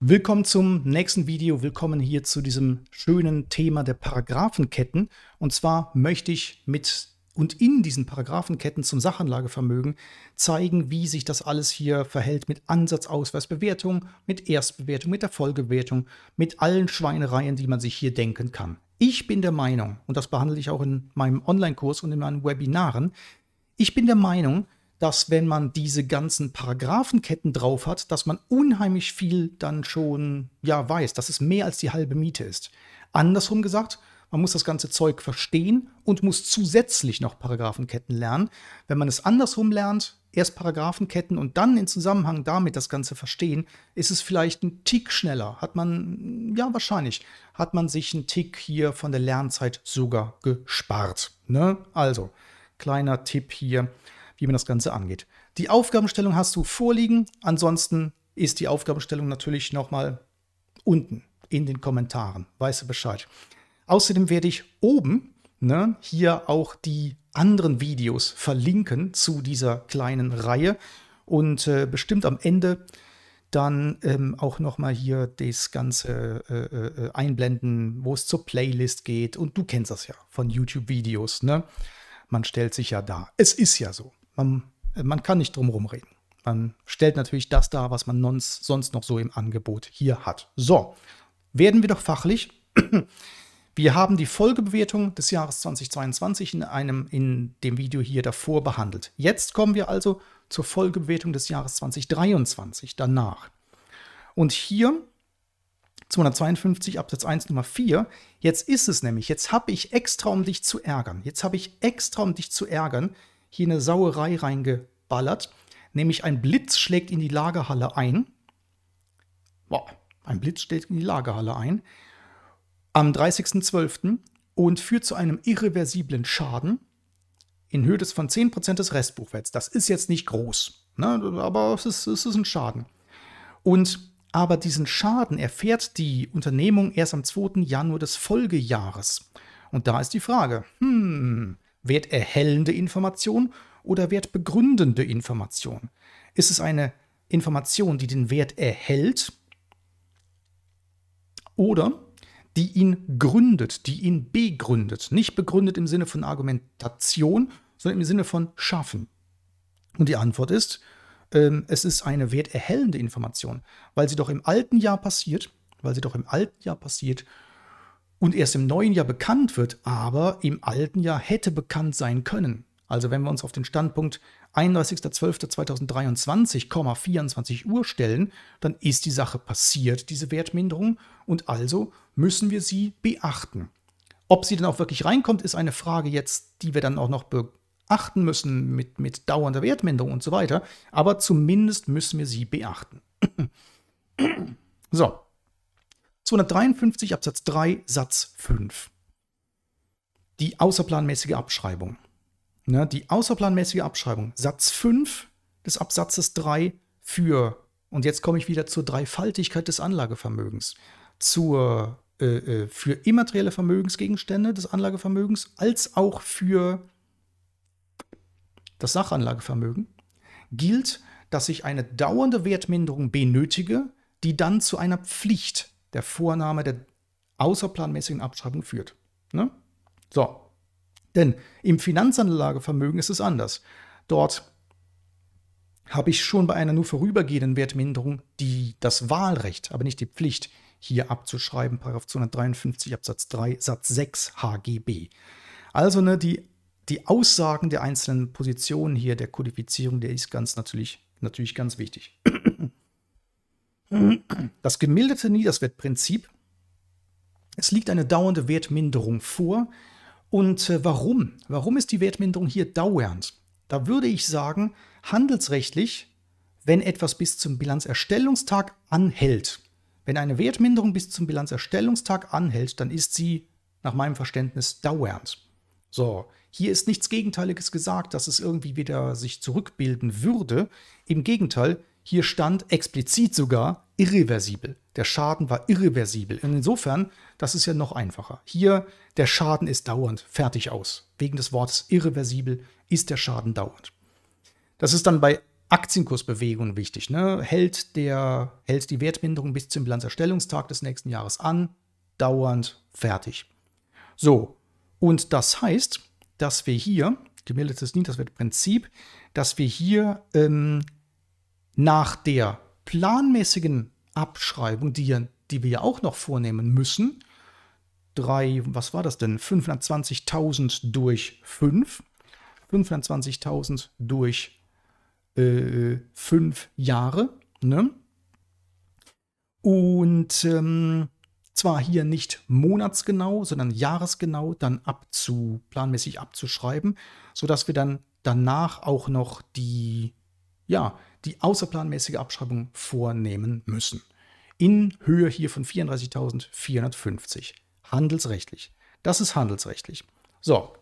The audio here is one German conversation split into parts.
Willkommen zum nächsten Video, willkommen hier zu diesem schönen Thema der Paragraphenketten. Und zwar möchte ich mit und in diesen Paragraphenketten zum Sachanlagevermögen zeigen, wie sich das alles hier verhält mit Ansatzausweisbewertung, mit Erstbewertung, mit der Folgebewertung, mit allen Schweinereien, die man sich hier denken kann. Ich bin der Meinung, und das behandle ich auch in meinem Online-Kurs und in meinen Webinaren, ich bin der Meinung, dass wenn man diese ganzen Paragraphenketten drauf hat, dass man unheimlich viel dann schon ja weiß, dass es mehr als die halbe Miete ist. Andersrum gesagt, man muss das ganze Zeug verstehen und muss zusätzlich noch Paragraphenketten lernen. Wenn man es andersrum lernt, erst Paragraphenketten und dann in Zusammenhang damit das Ganze verstehen, ist es vielleicht ein Tick schneller. Hat man, ja wahrscheinlich, hat man sich einen Tick hier von der Lernzeit sogar gespart. Ne? Also, kleiner Tipp hier wie man das Ganze angeht. Die Aufgabenstellung hast du vorliegen. Ansonsten ist die Aufgabenstellung natürlich nochmal unten in den Kommentaren. Weißt du Bescheid. Außerdem werde ich oben ne, hier auch die anderen Videos verlinken zu dieser kleinen Reihe und äh, bestimmt am Ende dann ähm, auch nochmal hier das Ganze äh, äh, äh einblenden, wo es zur Playlist geht. Und du kennst das ja von YouTube-Videos, ne? Man stellt sich ja da. Es ist ja so man, äh, man kann nicht drumherum reden. Man stellt natürlich das dar, was man sonst noch so im Angebot hier hat. So, werden wir doch fachlich. Wir haben die Folgebewertung des Jahres 2022 in einem in dem Video hier davor behandelt. Jetzt kommen wir also zur Folgebewertung des Jahres 2023 danach. Und hier 252 Absatz 1 Nummer 4, jetzt ist es nämlich, jetzt habe ich extra um dich zu ärgern. Jetzt habe ich extra um dich zu ärgern hier eine Sauerei reingeballert. Nämlich ein Blitz schlägt in die Lagerhalle ein. Boah, ein Blitz schlägt in die Lagerhalle ein. Am 30.12. und führt zu einem irreversiblen Schaden in Höhe des von 10% des Restbuchwerts. Das ist jetzt nicht groß, ne? aber es ist, es ist ein Schaden. Und aber diesen Schaden erfährt die Unternehmung erst am 2. Januar des Folgejahres. Und da ist die Frage, hm, werterhellende Information oder wertbegründende Information? Ist es eine Information, die den Wert erhält oder die ihn gründet, die ihn begründet? Nicht begründet im Sinne von Argumentation, sondern im Sinne von schaffen. Und die Antwort ist, ähm, es ist eine werterhellende Information, weil sie doch im alten Jahr passiert, weil sie doch im alten Jahr passiert und erst im neuen Jahr bekannt wird, aber im alten Jahr hätte bekannt sein können. Also wenn wir uns auf den Standpunkt 31.12.2023,24 Uhr stellen, dann ist die Sache passiert, diese Wertminderung, und also müssen wir sie beachten. Ob sie dann auch wirklich reinkommt, ist eine Frage jetzt, die wir dann auch noch beachten müssen mit, mit dauernder Wertminderung und so weiter, aber zumindest müssen wir sie beachten. so. 253 Absatz 3 Satz 5. Die außerplanmäßige Abschreibung. Ne, die außerplanmäßige Abschreibung, Satz 5 des Absatzes 3 für, und jetzt komme ich wieder zur Dreifaltigkeit des Anlagevermögens, zur, äh, äh, für immaterielle Vermögensgegenstände des Anlagevermögens als auch für das Sachanlagevermögen, gilt, dass ich eine dauernde Wertminderung benötige, die dann zu einer Pflicht der Vorname der außerplanmäßigen Abschreibung führt. Ne? So, denn im Finanzanlagevermögen ist es anders. Dort habe ich schon bei einer nur vorübergehenden Wertminderung die, das Wahlrecht, aber nicht die Pflicht, hier abzuschreiben, Paragraph 253 Absatz 3 Satz 6 HGB. Also ne, die, die Aussagen der einzelnen Positionen hier, der Kodifizierung, der ist ganz natürlich, natürlich ganz wichtig. Das gemilderte Niederswertprinzip. Es liegt eine dauernde Wertminderung vor. Und äh, warum? Warum ist die Wertminderung hier dauernd? Da würde ich sagen, handelsrechtlich, wenn etwas bis zum Bilanzerstellungstag anhält, wenn eine Wertminderung bis zum Bilanzerstellungstag anhält, dann ist sie nach meinem Verständnis dauernd. So, hier ist nichts Gegenteiliges gesagt, dass es irgendwie wieder sich zurückbilden würde. Im Gegenteil, hier stand explizit sogar, irreversibel. Der Schaden war irreversibel. Und insofern, das ist ja noch einfacher. Hier, der Schaden ist dauernd, fertig aus. Wegen des Wortes irreversibel ist der Schaden dauernd. Das ist dann bei Aktienkursbewegungen wichtig. Ne? Hält, der, hält die Wertminderung bis zum Bilanzerstellungstag des nächsten Jahres an, dauernd fertig. So, und das heißt, dass wir hier, gemildertes Niederswertprinzip, dass wir hier ähm, nach der planmäßigen Abschreibung, die, die wir ja auch noch vornehmen müssen, drei, was war das denn? 520.000 durch 5, 520.000 durch äh, 5 Jahre, ne? Und ähm, zwar hier nicht monatsgenau, sondern jahresgenau dann abzu, planmäßig abzuschreiben, sodass wir dann danach auch noch die, ja, die außerplanmäßige Abschreibung vornehmen müssen. In Höhe hier von 34.450. Handelsrechtlich. Das ist handelsrechtlich. So,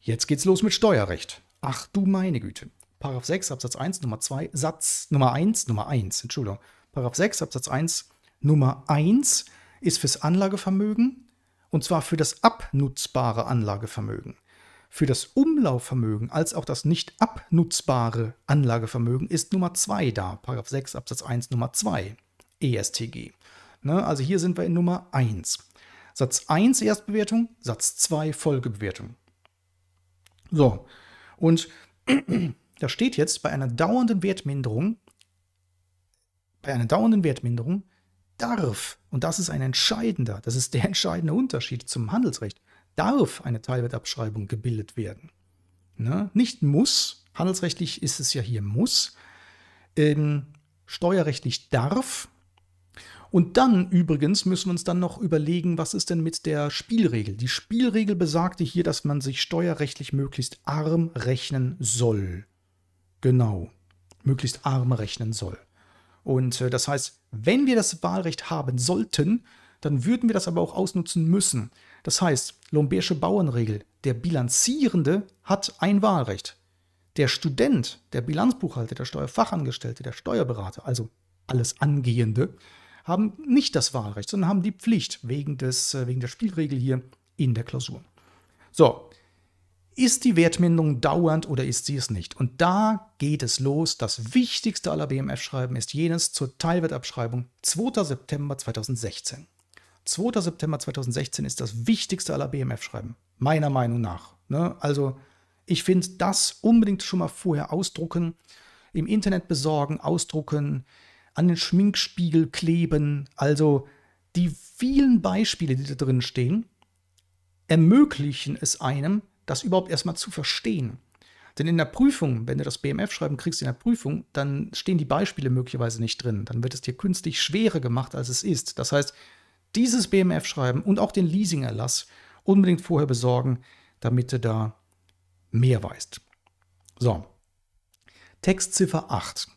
jetzt geht's los mit Steuerrecht. Ach du meine Güte. Paragraph 6 Absatz 1 Nummer 2 Satz Nummer 1 Nummer 1, Entschuldigung. Paragraph 6 Absatz 1 Nummer 1 ist fürs Anlagevermögen und zwar für das abnutzbare Anlagevermögen für das Umlaufvermögen als auch das nicht abnutzbare Anlagevermögen ist Nummer 2 da, Paragraph 6 Absatz 1 Nummer 2 ESTG. Ne, also hier sind wir in Nummer 1. Satz 1 Erstbewertung, Satz 2 Folgebewertung. So, und da steht jetzt bei einer dauernden Wertminderung, bei einer dauernden Wertminderung darf, und das ist ein entscheidender, das ist der entscheidende Unterschied zum Handelsrecht, darf eine Teilwertabschreibung gebildet werden. Ne? Nicht muss, handelsrechtlich ist es ja hier muss, ähm, steuerrechtlich darf. Und dann übrigens müssen wir uns dann noch überlegen, was ist denn mit der Spielregel? Die Spielregel besagte hier, dass man sich steuerrechtlich möglichst arm rechnen soll. Genau, möglichst arm rechnen soll. Und äh, das heißt, wenn wir das Wahlrecht haben sollten, dann würden wir das aber auch ausnutzen müssen. Das heißt, Lombeersche Bauernregel, der Bilanzierende hat ein Wahlrecht. Der Student, der Bilanzbuchhalter, der Steuerfachangestellte, der Steuerberater, also alles Angehende, haben nicht das Wahlrecht, sondern haben die Pflicht wegen, des, äh, wegen der Spielregel hier in der Klausur. So, ist die Wertminderung dauernd oder ist sie es nicht? Und da geht es los. Das wichtigste aller BMF-Schreiben ist jenes zur Teilwertabschreibung 2. September 2016. 2. September 2016 ist das wichtigste aller BMF-Schreiben, meiner Meinung nach. Ne? Also ich finde, das unbedingt schon mal vorher ausdrucken, im Internet besorgen, ausdrucken, an den Schminkspiegel kleben. Also die vielen Beispiele, die da drin stehen, ermöglichen es einem, das überhaupt erstmal zu verstehen. Denn in der Prüfung, wenn du das BMF-Schreiben kriegst in der Prüfung, dann stehen die Beispiele möglicherweise nicht drin. Dann wird es dir künstlich schwerer gemacht, als es ist. Das heißt, dieses BMF-Schreiben und auch den Leasingerlass unbedingt vorher besorgen, damit du da mehr weißt. So, Textziffer 8.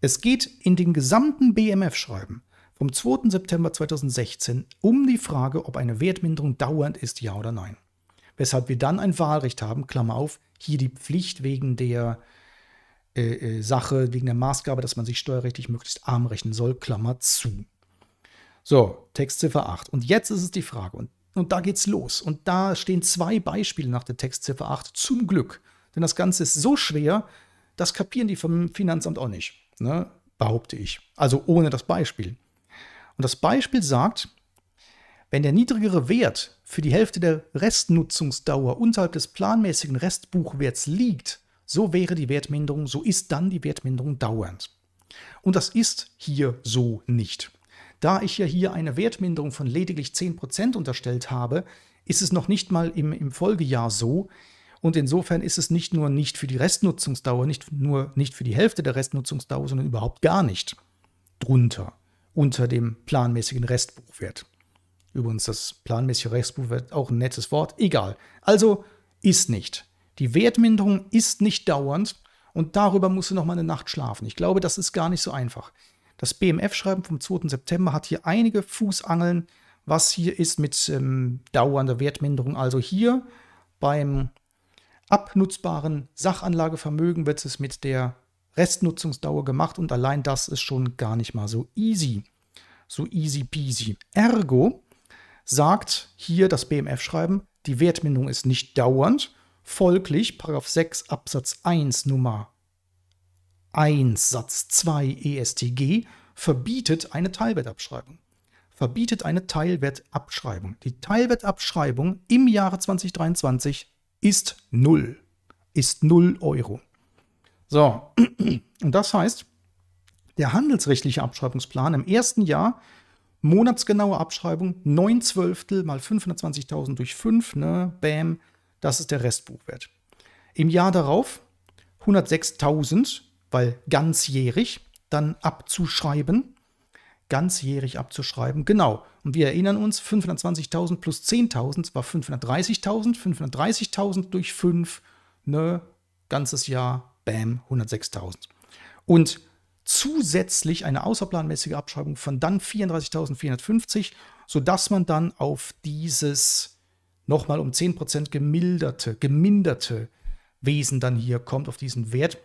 Es geht in den gesamten BMF-Schreiben vom 2. September 2016 um die Frage, ob eine Wertminderung dauernd ist, ja oder nein. Weshalb wir dann ein Wahlrecht haben, Klammer auf, hier die Pflicht wegen der äh, äh Sache, wegen der Maßgabe, dass man sich steuerrechtlich möglichst arm rechnen soll, Klammer zu. So, Textziffer 8. Und jetzt ist es die Frage, und, und da geht's los. Und da stehen zwei Beispiele nach der Textziffer 8, zum Glück. Denn das Ganze ist so schwer, das kapieren die vom Finanzamt auch nicht, ne? behaupte ich. Also ohne das Beispiel. Und das Beispiel sagt, wenn der niedrigere Wert für die Hälfte der Restnutzungsdauer unterhalb des planmäßigen Restbuchwerts liegt, so wäre die Wertminderung, so ist dann die Wertminderung dauernd. Und das ist hier so nicht. Da ich ja hier eine Wertminderung von lediglich 10% unterstellt habe, ist es noch nicht mal im, im Folgejahr so. Und insofern ist es nicht nur nicht für die Restnutzungsdauer, nicht nur nicht für die Hälfte der Restnutzungsdauer, sondern überhaupt gar nicht drunter, unter dem planmäßigen Restbuchwert. Übrigens, das planmäßige Restbuchwert auch ein nettes Wort, egal. Also ist nicht. Die Wertminderung ist nicht dauernd und darüber musst du nochmal eine Nacht schlafen. Ich glaube, das ist gar nicht so einfach. Das BMF-Schreiben vom 2. September hat hier einige Fußangeln, was hier ist mit ähm, dauernder Wertminderung. Also hier beim abnutzbaren Sachanlagevermögen wird es mit der Restnutzungsdauer gemacht und allein das ist schon gar nicht mal so easy. So easy peasy. Ergo sagt hier das BMF-Schreiben, die Wertminderung ist nicht dauernd, folglich 6 Absatz 1 Nummer 1 Satz 2 ESTG verbietet eine Teilwertabschreibung. Verbietet eine Teilwertabschreibung. Die Teilwertabschreibung im Jahre 2023 ist 0. Ist 0 Euro. So, und das heißt, der handelsrechtliche Abschreibungsplan im ersten Jahr, monatsgenaue Abschreibung, 9 Zwölftel mal 520.000 durch 5, ne, bam, das ist der Restbuchwert. Im Jahr darauf 106.000 weil ganzjährig dann abzuschreiben, ganzjährig abzuschreiben, genau. Und wir erinnern uns, 520.000 plus 10.000 war 530.000, 530.000 durch 5, ne, ganzes Jahr, bam, 106.000. Und zusätzlich eine außerplanmäßige Abschreibung von dann 34.450, sodass man dann auf dieses nochmal um 10% gemilderte, geminderte Wesen dann hier kommt, auf diesen Wert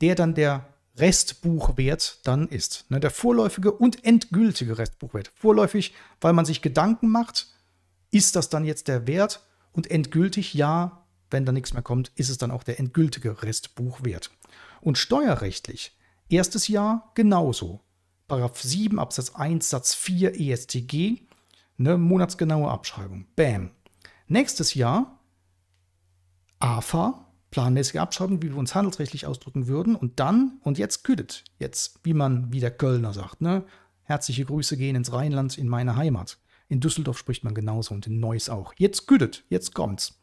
der dann der Restbuchwert dann ist. Ne, der vorläufige und endgültige Restbuchwert. Vorläufig, weil man sich Gedanken macht, ist das dann jetzt der Wert? Und endgültig, ja, wenn da nichts mehr kommt, ist es dann auch der endgültige Restbuchwert. Und steuerrechtlich, erstes Jahr genauso. Paragraph 7 Absatz 1 Satz 4 ESTG, eine monatsgenaue Abschreibung. Bam. Nächstes Jahr AFA, planmäßige Abschottung, wie wir uns handelsrechtlich ausdrücken würden. Und dann, und jetzt küdet, jetzt, wie man, wie der Kölner sagt, ne? Herzliche Grüße gehen ins Rheinland, in meine Heimat. In Düsseldorf spricht man genauso und in Neuss auch. Jetzt gütet, jetzt kommt's.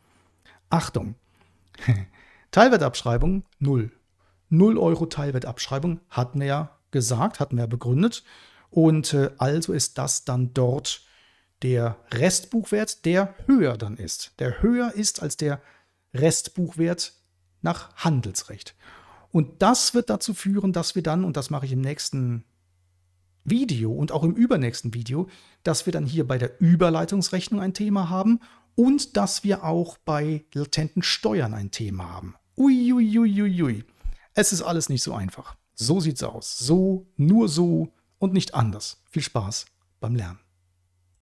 Achtung! Teilwertabschreibung 0. 0 Euro Teilwertabschreibung hatten wir ja gesagt, hatten wir ja begründet. Und äh, also ist das dann dort der Restbuchwert, der höher dann ist. Der höher ist als der Restbuchwert nach Handelsrecht. Und das wird dazu führen, dass wir dann, und das mache ich im nächsten Video und auch im übernächsten Video, dass wir dann hier bei der Überleitungsrechnung ein Thema haben und dass wir auch bei latenten Steuern ein Thema haben. Uiuiuiui. Ui, ui, ui. Es ist alles nicht so einfach. So sieht's aus. So, nur so und nicht anders. Viel Spaß beim Lernen.